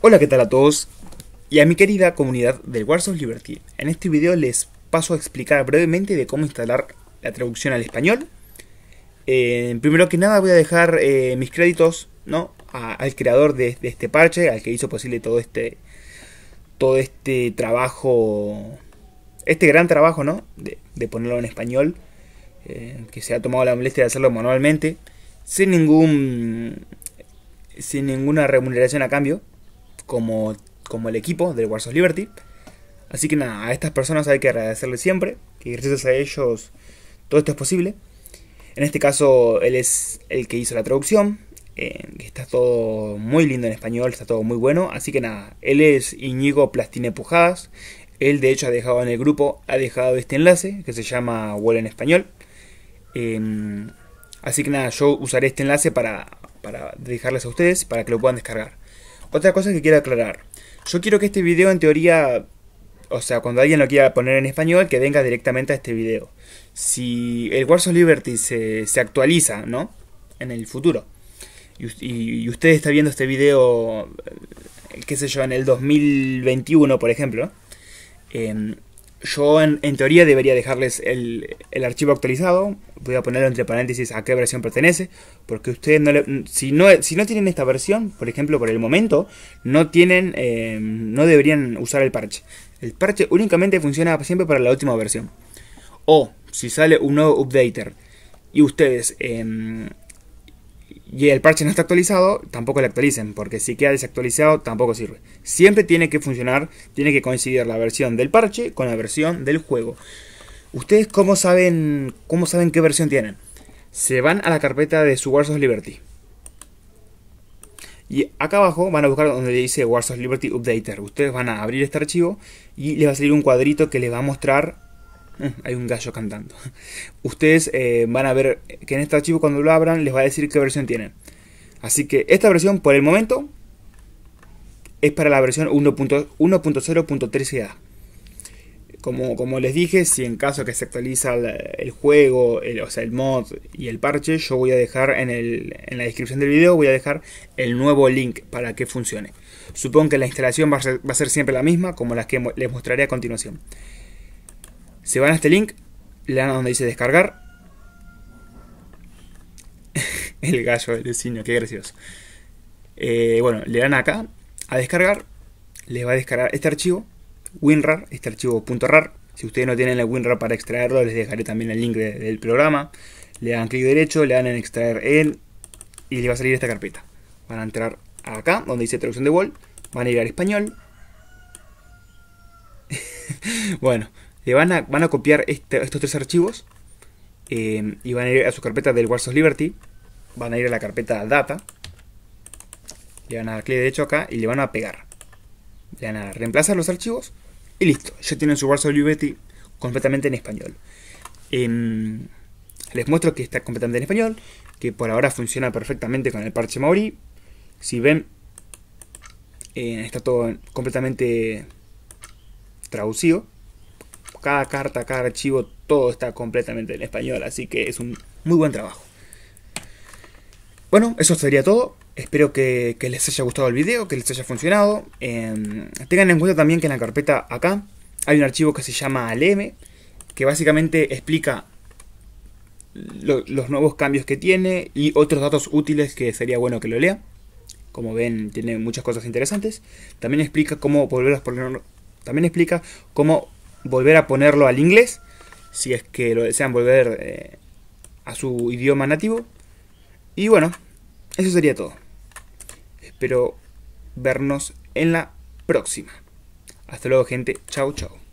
Hola, ¿qué tal a todos? Y a mi querida comunidad del Wars Liberty. En este video les paso a explicar brevemente de cómo instalar la traducción al español. Eh, primero que nada voy a dejar eh, mis créditos ¿no? al creador de, este parche, al que hizo posible todo este, todo este trabajo, este gran trabajo ¿no? de, ponerlo en español, eh, que se ha tomado la molestia de hacerlo manualmente, sin, ningún, sin ninguna remuneración a cambio como, como el equipo del Wars of Liberty. Así que nada, a estas personas hay que agradecerles siempre, que gracias a ellos todo esto es posible. En este caso, él es el que hizo la traducción, eh, está todo muy lindo en español, está todo muy bueno. Así que nada, él es Iñigo Plastine Pujadas. Él de hecho ha dejado en el grupo, ha dejado este enlace que se llama Wall en español. Em, así que nada, yo usaré este enlace para dejarles a ustedes para que lo puedan descargar. Otra cosa que quiero aclarar. Yo quiero que este video en teoría, o sea, cuando alguien lo quiera poner en español, que venga directamente a este video. Si el Wars of Liberty se, actualiza, ¿no? En el futuro. Y, y, usted está viendo este video, eh, qué sé yo, en el 2021, por ejemplo. Em, yo en, teoría debería dejarles el, archivo actualizado. Voy a ponerlo entre paréntesis a qué versión pertenece. Porque ustedes no si no si no tienen esta versión, por ejemplo, por el momento, no tienen eh, no deberían usar el parche. El parche únicamente funciona siempre para la última versión. O si sale un nuevo updater y ustedes em, y el parche no está actualizado, tampoco le actualicen, porque si queda desactualizado tampoco sirve. Siempre tiene que funcionar, tiene que coincidir la versión del parche con la versión del juego. ¿Ustedes cómo saben, cómo saben qué versión tienen? Se van a la carpeta de su Wars Liberty. Y acá abajo van a buscar donde dice Wars Liberty Updater. Ustedes van a abrir este archivo y les va a salir un cuadrito que les va a mostrar hay un gallo cantando. Ustedes eh, van a ver que en este archivo cuando lo abran les va a decir qué versión tienen. Así que esta versión por el momento es para la versión 1.0.13a. Como, como les dije, si en caso que se actualiza el, juego, el, o sea, el mod y el parche, yo voy a dejar en, la descripción del video, voy a dejar el nuevo link para que funcione. Supongo que la instalación va a ser, va a ser siempre la misma, como las que les mostraré a continuación. Se van a este link, le dan a donde dice descargar. el gallo del signo qué gracioso. Eh, bueno, le dan acá a descargar. Les va a descargar este archivo, WinRAR, este archivo .rar. Si ustedes no tienen el WinRAR para extraerlo, les dejaré también el link del programa. Le dan clic derecho, le dan en extraer en y les va a salir esta carpeta. Van a entrar acá, donde dice traducción de Wall. Van a ir al español. bueno, le van a, van a copiar este, estos tres archivos eh, y van a ir a su carpeta del Wars of Liberty. Van a ir a la carpeta Data. Le van a dar clic derecho acá y le van a pegar. Le van a reemplazar los archivos y listo. Ya tienen su Wars Liberty completamente en español. Em, les muestro que está completamente en español, que por ahora funciona perfectamente con el parche Maori. Si ven, eh, está todo completamente traducido cada carta, cada archivo, todo está completamente en español, así que es un muy buen trabajo. Bueno, eso sería todo. Espero que, les haya gustado el video, que les haya funcionado. Em, tengan en cuenta también que en la carpeta acá hay un archivo que se llama alm, que básicamente explica los nuevos cambios que tiene y otros datos útiles que sería bueno que lo lea. Como ven, tiene muchas cosas interesantes. También explica cómo volver a también explica cómo volver a ponerlo al inglés, si es que lo desean volver eh, a su idioma nativo. Y bueno, eso sería todo. Espero vernos en la próxima. Hasta luego gente, chao chao.